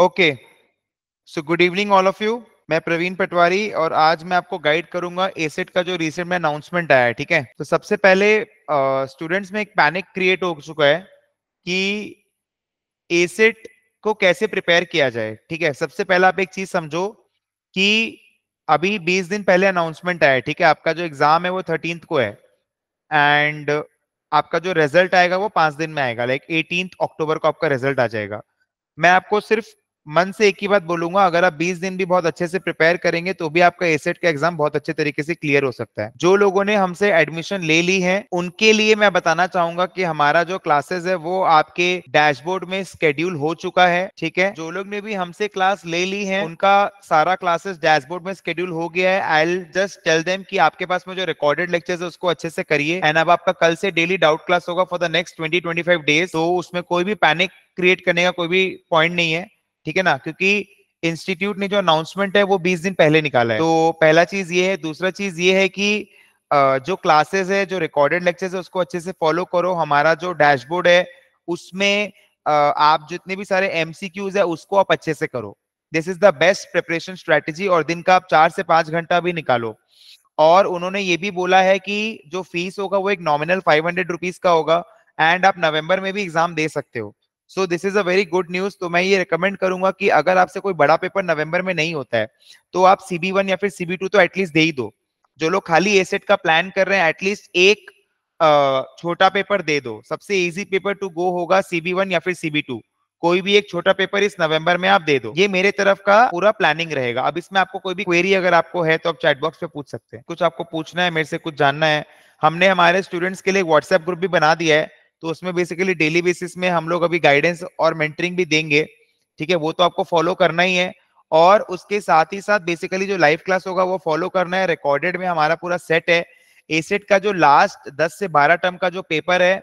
okay so good evening all of you मैं प्रवीण पटवारी और आज मैं आपको गाइड करूंगा एसेट का जो रिसेंट में अनाउंसमेंट आया है ठीक है तो सबसे पहले स्टूडेंट्स uh, में एक पैनिक क्रिएट हो चुका है कि एसेट को कैसे प्रिपेयर किया जाए ठीक है सबसे पहले आप एक चीज समझो कि अभी बीस दिन पहले अनाउंसमेंट आया ठीक है आपका जो एग्जाम है वो थर्टीन को है एंड आपका जो रिजल्ट आएगा वो पांच दिन में आएगा लाइक एटीन अक्टूबर को आपका रिजल्ट आ जाएगा मैं आपको सिर्फ मन से एक ही बात बोलूंगा अगर आप 20 दिन भी बहुत अच्छे से प्रिपेयर करेंगे तो भी आपका एसेट का एग्जाम बहुत अच्छे तरीके से क्लियर हो सकता है जो लोगों ने हमसे एडमिशन ले ली है उनके लिए मैं बताना चाहूंगा कि हमारा जो क्लासेस है वो आपके डैशबोर्ड में स्केड्यूल हो चुका है ठीक है जो लोग ने भी हमसे क्लास ले ली है उनका सारा क्लासेस डैशबोर्ड में स्केड्यूल हो गया है आई जस्ट टेल देम की आपके पास में जो रिकॉर्डेड लेक्चर है उसको अच्छे से करिए एंड अब आपका कल से डेली डाउट क्लास होगा for the next twenty twenty days तो उसमें कोई भी पैनिक क्रिएट करने का कोई भी पॉइंट नहीं है ठीक है ना क्योंकि इंस्टीट्यूट ने जो अनाउंसमेंट है वो 20 दिन पहले निकाला है तो पहला चीज ये है दूसरा चीज ये है कि जो क्लासेस है जो रिकॉर्डेड लेक्चर्स है उसको अच्छे से फॉलो करो हमारा जो डैशबोर्ड है उसमें आप जितने भी सारे एमसीक्यूज है उसको आप अच्छे से करो this is the best preparation strategy और दिन का आप चार से पांच घंटा भी निकालो और उन्होंने ये भी बोला है कि जो फीस होगा वो एक नॉमिनल फाइव हंड्रेड रुपीज का होगा एंड आप नवंबर में भी एग्जाम दे सकते हो so this is a very good news तो मैं ये रिकमेंड करूंगा कि अगर आपसे कोई बड़ा पेपर नवंबर में नहीं होता है तो आप सीबी वन या फिर सीबी टू तो एटलीस्ट दे ही दो जो लोग खाली एसेट का प्लान कर रहे हैं एटलीस्ट एक छोटा पेपर दे दो सबसे इजी पेपर टू गो होगा सीबी वन या फिर सीबी टू कोई भी एक छोटा पेपर इस नवंबर में आप दे दो ये मेरे तरफ का पूरा प्लानिंग रहेगा अब इसमें आपको कोई भी क्वेरी अगर आपको है तो आप चैट बॉक्स पे पूछ सकते हैं कुछ आपको पूछना है मेरे से कुछ जानना है हमने हमारे स्टूडेंट्स के लिए व्हाट्सएप ग्रुप भी बना दिया है तो उसमें बेसिकली डेली बेसिस में हम लोग अभी गाइडेंस और मेंटरिंग भी देंगे ठीक है वो तो आपको फॉलो करना ही है और उसके साथ ही साथ बेसिकली जो लाइव क्लास होगा वो फॉलो करना है रिकॉर्डेड में हमारा पूरा सेट है एसेट का जो लास्ट 10 से 12 टर्म का जो पेपर है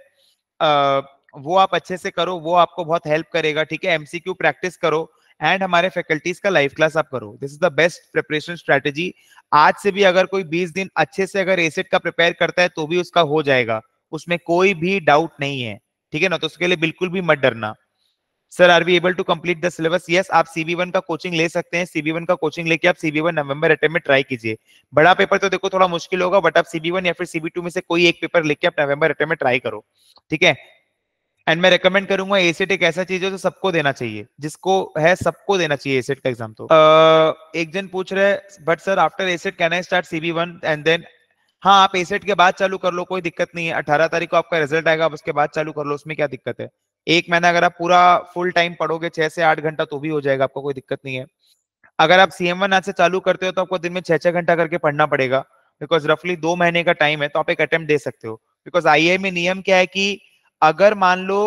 आ, वो आप अच्छे से करो वो आपको बहुत हेल्प करेगा ठीक है एमसीक्यू प्रैक्टिस करो एंड हमारे फैकल्टीज का लाइव क्लास आप करो this is the best preparation strategy आज से भी अगर कोई 20 दिन अच्छे से अगर एसेट का प्रिपेयर करता है तो भी उसका हो जाएगा उसमें कोई भी डाउट नहीं है ठीक है ना तो उसके लिए बिल्कुल भी मत डरना sir are we able to complete the syllabus yes आप सीबी का कोचिंग ले सकते हैं सीबी का कोचिंग लेके आप सीबी वन नवंबर अटेम्प में ट्राई कीजिए बड़ा पेपर तो देखो थोड़ा मुश्किल होगा बट आप सीबी या फिर सीबी में से कोई एक पेपर लेके आप नवंबर अटेम्प में ट्राई करो ठीक है एंड मैं रेकमेंड करूंगा एसेट एक ऐसा चीज है जो सबको देना चाहिए जिसको है सबको देना चाहिए एसेट का एग्जाम तो uh, एक जन पूछ रहे but sir after ASET can I start CB one and then हाँ आप एसेट के बाद चालू कर लो कोई दिक्कत नहीं है अठारह तारीख को आपका रिजल्ट आएगा उसके बाद चालू कर लो उसमें क्या दिक्कत है एक महीना अगर आप पूरा फुल टाइम पढ़ोगे छह से आठ घंटा तो भी हो जाएगा आपको कोई दिक्कत नहीं है अगर आप सीएम वन आज से चालू करते हो तो आपको दिन में छह छह घंटा करके पढ़ना पड़ेगा बिकॉज रफली दो महीने का टाइम है तो आप एक अटेम्प्ट दे सकते हो बिकॉज आई e में नियम क्या है कि अगर मान लो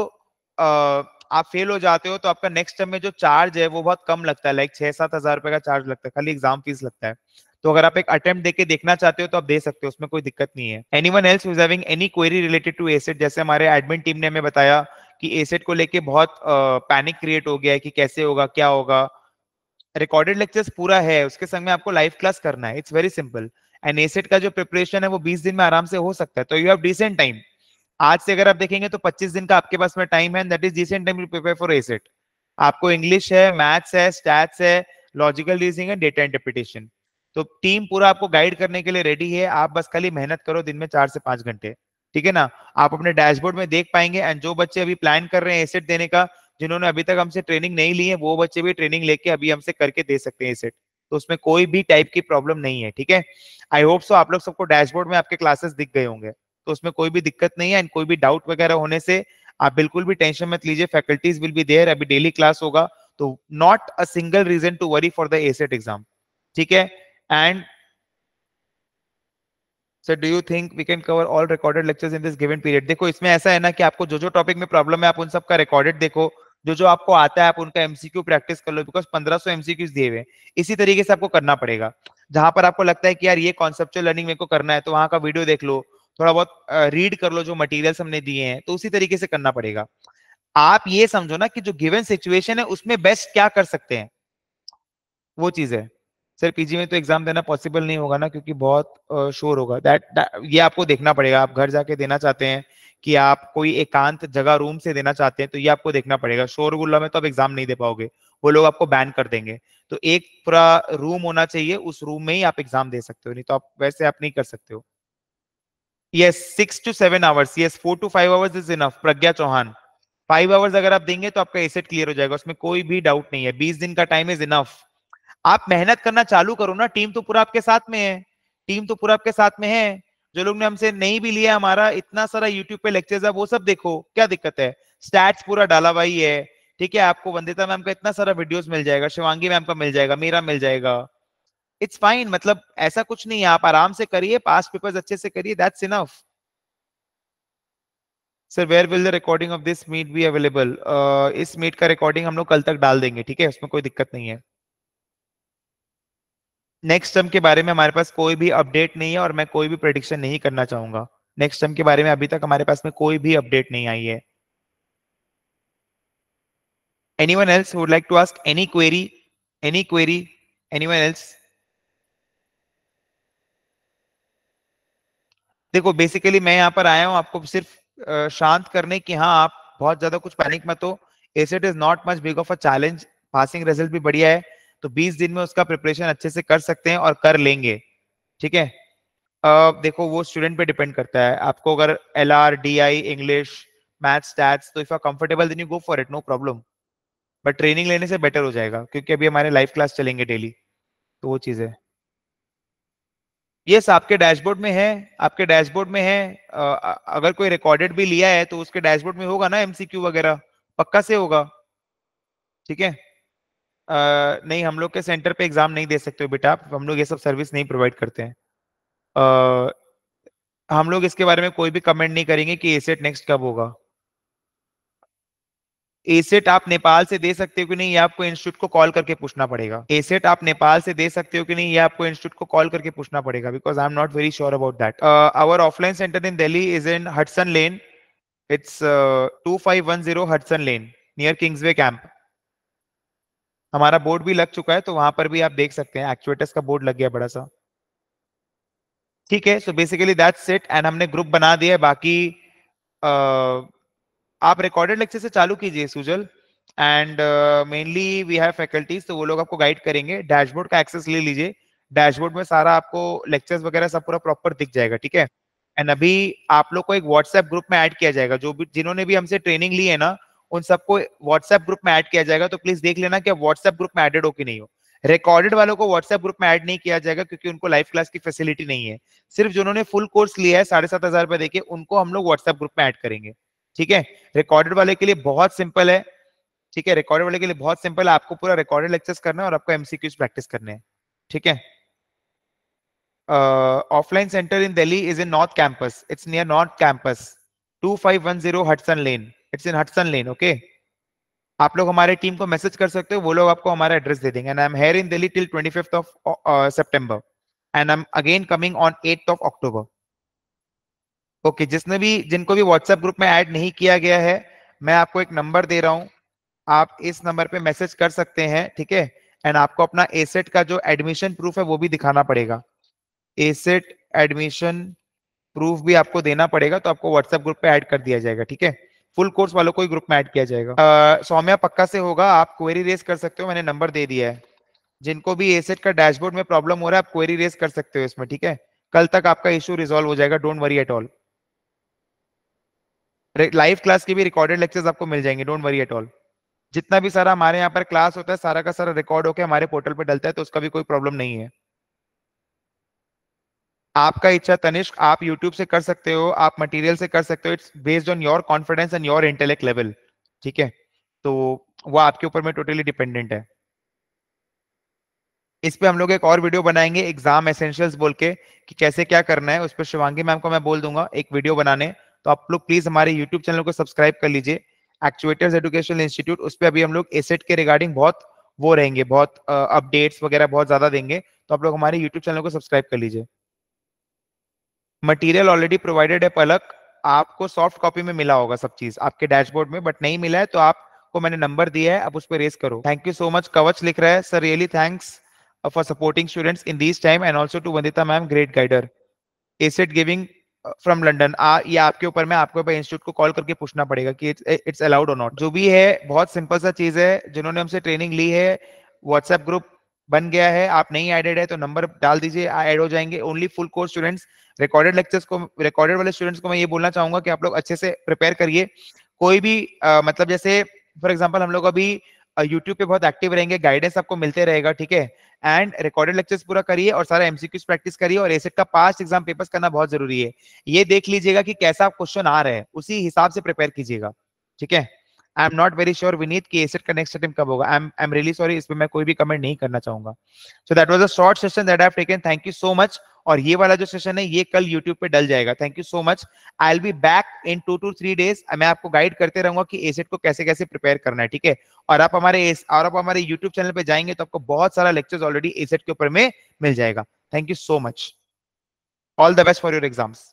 आप फेल हो जाते हो तो आपका नेक्स्ट टर्म में जो चार्ज है वो बहुत कम लगता है लाइक छह सात हजार रुपए का चार्ज लगता है खाली एग्जाम फीस लगता है तो अगर आप एक अटेम्प्ट देके देखना चाहते हो तो आप दे सकते हो उसमें कोई दिक्कत नहीं है anyone else having any query related to ASET जैसे हमारे एडमिन टीम ने हमें बताया कि एसेट को लेके बहुत पैनिक uh, क्रिएट हो गया है कि कैसे होगा क्या होगा रिकॉर्डेड लेक्चर्स पूरा है उसके संग में आपको लाइव क्लास करना है it's very simple and ASET का जो प्रिपरेशन है वो 20 दिन में आराम से हो सकता है तो यू हैव डिसेंट टाइम आज से अगर आप देखेंगे तो 25 दिन का आपके पास में टाइम है that is decent time to prepare for ASET आपको इंग्लिश है मैथ्स है स्टैथ्स है लॉजिकल रीजनिंग है डेटा इंटरप्रिटेशन तो टीम पूरा आपको गाइड करने के लिए रेडी है आप बस खाली मेहनत करो दिन में चार से पांच घंटे ठीक है ना आप अपने डैशबोर्ड में देख पाएंगे एंड जो बच्चे अभी प्लान कर रहे हैं एसेट देने का जिन्होंने अभी तक हमसे ट्रेनिंग नहीं ली है वो बच्चे भी ट्रेनिंग लेके अभी हमसे करके दे सकते हैं एसेट तो उसमें कोई भी टाइप की प्रॉब्लम नहीं है ठीक है आई होप सो आप लोग सबको डैशबोर्ड में आपके क्लासेस दिख गए होंगे तो उसमें कोई भी दिक्कत नहीं है एंड कोई भी डाउट वगैरह होने से आप बिल्कुल भी टेंशन मत लीजिए फैकल्टीज विल बी देयर अभी डेली क्लास होगा तो not a single reason to worry for the ASET exam ठीक है And sir do you think we can cover all recorded lectures in this given period देखो इसमें ऐसा है ना कि आपको जो जो टॉपिक में प्रॉब्लम है आप उन सबका रिकॉर्डेड देखो जो जो आपको आता है आप उनका एमसीक्यू प्रैक्टिस कर लो बिकॉज 1500 एमसीक्यूज दिए हुए इसी तरीके से आपको करना पड़ेगा जहां पर आपको लगता है कि यार ये कॉन्सेप्चुअल लर्निंग मेरे को करना है तो वहां का वीडियो देख लो थोड़ा बहुत रीड कर लो जो मटीरियल हमने दिए हैं तो उसी तरीके से करना पड़ेगा आप ये समझो ना कि जो गिवन सिचुएशन है उसमें बेस्ट क्या कर सकते हैं वो चीज है सर पीजी में तो एग्जाम देना पॉसिबल नहीं होगा ना क्योंकि बहुत शोर होगा दैट ये आपको देखना पड़ेगा आप घर जाके देना चाहते हैं कि आप कोई एकांत जगह रूम से देना चाहते हैं तो ये आपको देखना पड़ेगा शोरगुल्ला में तो आप एग्जाम नहीं दे पाओगे वो लोग आपको बैन कर देंगे तो एक पूरा रूम होना चाहिए उस रूम में ही आप एग्जाम दे सकते हो नहीं तो आप वैसे आप नहीं कर सकते हो yes six to seven hours yes four to five hours is enough Pragya Chauhan five hours अगर आप देंगे तो आपका एसेट क्लियर हो जाएगा उसमें कोई भी डाउट नहीं है बीस दिन का टाइम इज इनफ आप मेहनत करना चालू करो ना टीम तो पूरा आपके साथ में है टीम तो पूरा आपके साथ में है जो लोग ने हमसे नहीं भी लिया हमारा इतना सारा यूट्यूब पे लेक्चर्स है वो सब देखो क्या दिक्कत है स्टैट्स पूरा डाला हुआ है ठीक है आपको वंदिता मैम का इतना सारा वीडियोस मिल जाएगा शिवांगी मैम का मिल जाएगा मेरा मिल जाएगा इट्स फाइन मतलब ऐसा कुछ नहीं है आप आराम से करिए पास पेपर अच्छे से करिए that's enough sir where will the recording of this meet be available इस मीट का रिकॉर्डिंग हम लोग कल तक डाल देंगे ठीक है उसमें कोई दिक्कत नहीं है नेक्स्ट टर्म के बारे में हमारे पास कोई भी अपडेट नहीं है और मैं कोई भी प्रडिक्शन नहीं करना चाहूंगा नेक्स्ट टर्म के बारे में अभी तक हमारे पास में कोई भी अपडेट नहीं आई है else would like to ask any query any query anyone else देखो बेसिकली मैं यहाँ पर आया हूँ आपको सिर्फ शांत करने की हाँ आप बहुत ज्यादा कुछ पैनिक मत हो as it is not much big of a challenge passing result भी बढ़िया है तो 20 दिन में उसका प्रिपरेशन अच्छे से कर सकते हैं और कर लेंगे ठीक है देखो वो स्टूडेंट पे डिपेंड करता है आपको अगर L R D I English math stats तो if are comfortable then you go for it no problem but training लेने से बेटर हो जाएगा क्योंकि अभी हमारे लाइव क्लास चलेंगे डेली तो वो चीज़ है यस yes, आपके डैशबोर्ड में है आपके डैशबोर्ड में है आ, अगर कोई रिकॉर्डेड भी लिया है तो उसके डैशबोर्ड में होगा ना एमसीक्यू वगैरह पक्का से होगा ठीक है नहीं हम लोग के सेंटर पे एग्जाम नहीं दे सकते हो बेटा आप हम लोग ये सब सर्विस नहीं प्रोवाइड करते हैं आ, हम लोग इसके बारे में कोई भी कमेंट नहीं करेंगे कि एसेट नेक्स्ट कब होगा एसेट आप नेपाल से दे सकते हो कि नहीं ये आपको इंस्टीट्यूट को कॉल करके पूछना पड़ेगा एसेट आप नेपाल से दे सकते हो कि नहीं ये आपको इंस्टीट्यूट को कॉल करके पूछना पड़ेगा because I am not very sure about that our offline centre in Delhi is in Hudson Lane it's two five one zero Hudson Lane near Kingsway Camp हमारा बोर्ड भी लग चुका है तो वहां पर भी आप देख सकते हैं एक्चुएटर्स का बोर्ड लग गया बड़ा सा ठीक है so basically that's it and हमने ग्रुप बना दिया है बाकी uh, आप रिकॉर्डेड लेक्चर से चालू कीजिए Sujal and mainly we have faculties तो वो लोग आपको गाइड करेंगे डैशबोर्ड का एक्सेस ले लीजिए डैशबोर्ड में सारा आपको लेक्चर्स वगैरह सब पूरा प्रॉपर दिख जाएगा ठीक है एंड अभी आप लोग को एक व्हाट्सएप ग्रुप में ऐड किया जाएगा जो भी जिन्होंने भी हमसे ट्रेनिंग ली है ना उन सबको व्हाट्सएप ग्रुप में ऐड किया जाएगा तो प्लीज देख लेना कि व्हाट्सएप ग्रुप में एडेड हो कि नहीं हो रिकॉर्डेड वालों को व्हाट्सएप ग्रुप में ऐड नहीं किया जाएगा क्योंकि उनको लाइव क्लास की फैसिलिटी नहीं है सिर्फ जिन्होंने फुल कोर्स लिया है साढ़े सात हजार रुपए देके उनको हम लोग व्हाट्सएप ग्रुप में ऐड करेंगे ठीक है रिकॉर्डेड वाले के लिए बहुत सिंपल है ठीक है रिकॉर्डेड वाले के लिए बहुत सिंपल है आपको पूरा रिकॉर्डेड लेक्चर्स करना है और आपको एमसीक्यूज प्रैक्टिस करने हैं ठीक है offline centre in Delhi is in North Campus it's near North Campus two five one zero Hudson Lane it's in Hudson Lane okay आप लोग हमारे टीम को मैसेज कर सकते हो वो लोग आपको हमारा एड्रेस दे देंगे and I am here in Delhi till twenty fifth of September and I am again coming on eight of October okay जिसने भी जिनको भी व्हाट्सएप ग्रुप में ऐड नहीं किया गया है मैं आपको एक नंबर दे रहा हूँ आप इस नंबर पे मैसेज कर सकते हैं ठीक है एंड आपको अपना एसेट का जो एडमिशन प्रूफ है वो भी दिखाना पड़ेगा एसेट एडमिशन प्रूफ भी आपको देना पड़ेगा तो आपको व्हाट्सएप ग्रुप पे ऐड कर दिया जाएगा ठीक है फुल कोर्स वालों को ही ग्रुप में ऐड किया जाएगा सौम्या पक्का से होगा आप क्वेरी रेस कर सकते हो मैंने नंबर दे दिया है जिनको भी एसेट का डैशबोर्ड में प्रॉब्लम हो रहा है आप क्वेरी रेस कर सकते हो इसमें ठीक है कल तक आपका इश्यू रिजोल्व हो जाएगा don't worry at all live class के भी रिकॉर्डेड लेक्चर्स आपको मिल जाएंगे डोंट वरी एट ऑल जितना भी सारा हमारे यहाँ पर क्लास होता है सारा का सारा रिकॉर्ड होकर हमारे पोर्टल पर डलता है तो उसका भी कोई प्रॉब्लम नहीं है आपका इच्छा तनिष्क आप यूट्यूब से कर सकते हो आप मटेरियल से कर सकते हो it's based on your confidence and your intellect level ठीक है तो वो आपके ऊपर में टोटली डिपेंडेंट है इस पे हम लोग एक और वीडियो बनाएंगे एग्जाम एसेंशियल्स बोल के कि कैसे क्या करना है उस पर शिवांगी मैम को मैं बोल दूंगा एक वीडियो बनाने तो आप लोग प्लीज हमारे यूट्यूब चैनल को सब्सक्राइब कर लीजिए एक्चुएटर्स एजुकेशन इंस्टीट्यूट उस पर अभी हम लोग एसेट e के रिगार्डिंग बहुत वो रहेंगे बहुत अपडेट्स वगैरह बहुत ज्यादा देंगे तो आप लोग हमारे यूट्यूब चैनल को सब्सक्राइब कर लीजिए मटेरियल ऑलरेडी प्रोवाइडेड है पलक आपको सॉफ्ट कॉपी में मिला होगा सब चीज आपके डैशबोर्ड में बट नहीं मिला है तो आपको मैंने नंबर दिया है आप उस पर रेस करो थैंक यू सो मच कवच लिख रहा है sir really thanks for supporting students in this time and also to Vandita ma'am great guider ASET giving from London ये आपके ऊपर मैं आपको इंस्टीट्यूट को कॉल करके पूछना पड़ेगा कि इट्स अलाउड और नॉट जो भी है बहुत सिंपल सा चीज है जिन्होंने हमसे ट्रेनिंग ली है व्हाट्सएप ग्रुप बन गया है आप नहीं एडेड है तो नंबर डाल दीजिए ऐड हो जाएंगे only full course students recorded lectures को रिकॉर्डेड वाले स्टूडेंट्स को मैं ये बोलना चाहूंगा कि आप लोग अच्छे से प्रिपेयर करिए कोई भी आ, मतलब जैसे फॉर एग्जाम्पल हम लोग अभी यूट्यूब पे बहुत एक्टिव रहेंगे गाइडेंस आपको मिलते रहेगा ठीक है एंड रिकॉर्डेड लेक्चर्स पूरा करिए और सारा एमसीक्यूज प्रैक्टिस करिए और एसेट e का पास्ट एग्जाम पेपर्स करना बहुत जरूरी है ये देख लीजिएगा कि कैसा क्वेश्चन आ रहा है उसी हिसाब से प्रिपेयर कीजिएगा ठीक है I am not very sure Vineet की एसेट का नेक्स्ट अटेम्प्ट कब होगा I I am really sorry इस पर मैं कोई भी कमेंट नहीं करना चाहूंगा so that was a short session that I taken thank you so much और ये वाला जो सेशन है ये कल यूट्यूब पे डल जाएगा thank you so much I will be back in two to three days मैं आपको गाइड करते रहूंगा कि एसेट को कैसे कैसे प्रिपेयर करना है ठीक है और आप हमारे और आप हमारे यूट्यूब चैनल पे जाएंगे तो आपको बहुत सारा लेक्चर्स ऑलरेडी एसेट के ऊपर में मिल जाएगा thank you so much all the best for your exams